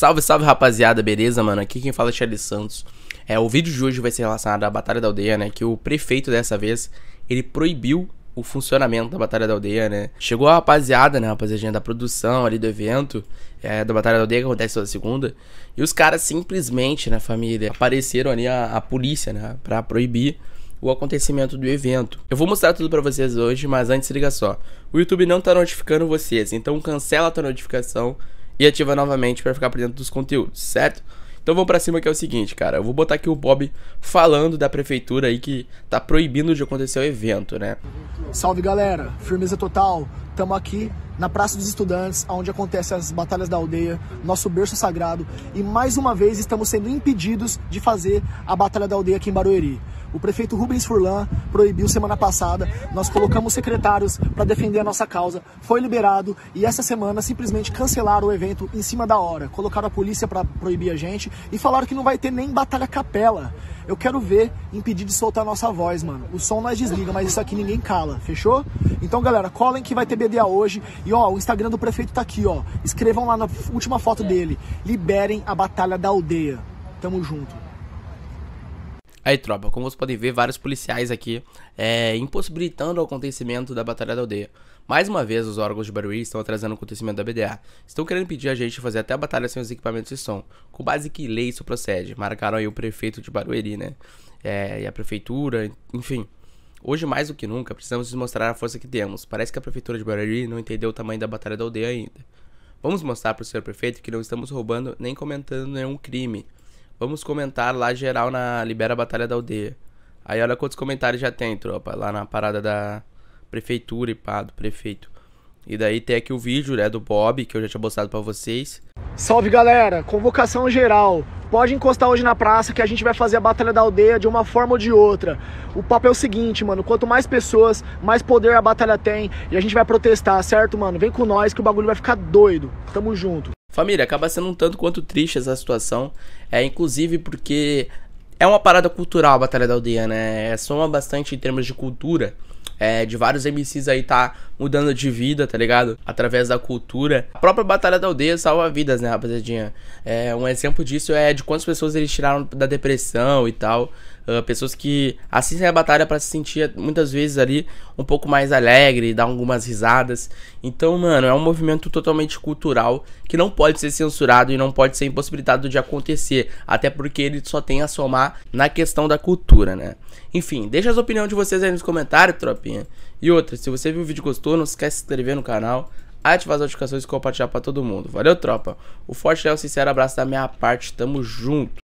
Salve, salve rapaziada, beleza, mano? Aqui quem fala é Charles Santos. É, o vídeo de hoje vai ser relacionado à Batalha da Aldeia, né? Que o prefeito dessa vez, ele proibiu o funcionamento da Batalha da Aldeia, né? Chegou a rapaziada, né? rapaziadinha da produção ali do evento, é, da Batalha da Aldeia, que acontece toda segunda. E os caras simplesmente, né, família, apareceram ali a, a polícia, né? Pra proibir o acontecimento do evento. Eu vou mostrar tudo para vocês hoje, mas antes liga só. O YouTube não tá notificando vocês, então cancela a tua notificação e ativa novamente para ficar por dentro dos conteúdos, certo? Então vamos para cima que é o seguinte, cara. Eu vou botar aqui o Bob falando da prefeitura aí que tá proibindo de acontecer o evento, né? Salve galera, firmeza total. Tamo aqui na Praça dos Estudantes, onde acontecem as Batalhas da Aldeia, nosso berço sagrado, e mais uma vez estamos sendo impedidos de fazer a Batalha da Aldeia aqui em Barueri. O prefeito Rubens Furlan proibiu semana passada, nós colocamos secretários para defender a nossa causa, foi liberado e essa semana simplesmente cancelaram o evento em cima da hora, colocaram a polícia para proibir a gente e falaram que não vai ter nem Batalha Capela. Eu quero ver impedir de soltar a nossa voz, mano. O som nós desliga, mas isso aqui ninguém cala, fechou? Então, galera, colhem que vai ter BDA hoje. E ó, o Instagram do prefeito tá aqui, ó. Escrevam lá na última foto dele. Liberem a batalha da aldeia. Tamo junto. Aí, tropa, como vocês podem ver, vários policiais aqui é, impossibilitando o acontecimento da Batalha da Aldeia. Mais uma vez, os órgãos de Barueri estão atrasando o acontecimento da BDA. Estão querendo pedir a gente fazer até a batalha sem os equipamentos de som. Com base que lei isso procede. Marcaram aí o prefeito de Barueri, né? É, e a prefeitura, enfim. Hoje, mais do que nunca, precisamos mostrar a força que temos. Parece que a prefeitura de Barueri não entendeu o tamanho da batalha da aldeia ainda. Vamos mostrar para o senhor prefeito que não estamos roubando nem comentando nenhum crime. Vamos comentar lá geral na Libera a Batalha da Aldeia. Aí olha quantos comentários já tem, tropa, lá na parada da prefeitura e pá, do prefeito. E daí tem aqui o vídeo, né, do Bob, que eu já tinha mostrado para vocês. Salve, galera! Convocação geral. Pode encostar hoje na praça que a gente vai fazer a Batalha da Aldeia de uma forma ou de outra. O papo é o seguinte, mano, quanto mais pessoas, mais poder a batalha tem e a gente vai protestar, certo, mano? Vem com nós que o bagulho vai ficar doido. Tamo junto. Família, acaba sendo um tanto quanto triste essa situação, é inclusive porque é uma parada cultural a Batalha da Aldeia, né? É soma bastante em termos de cultura é, de vários MCs aí tá mudando de vida, tá ligado? Através da cultura. A própria Batalha da Aldeia salva vidas, né, rapaziadinha? É, um exemplo disso é de quantas pessoas eles tiraram da depressão e tal. Uh, pessoas que assistem a batalha para se sentir muitas vezes ali um pouco mais alegre, dar algumas risadas. Então, mano, é um movimento totalmente cultural que não pode ser censurado e não pode ser impossibilitado de acontecer, até porque ele só tem a somar na questão da cultura, né? Enfim, deixa as opiniões de vocês aí nos comentários, tropinha. E outra, se você viu o vídeo e gostou, não esquece de se inscrever no canal, ativar as notificações e compartilhar para todo mundo. Valeu, tropa. O forte é o sincero abraço da minha parte. Tamo junto.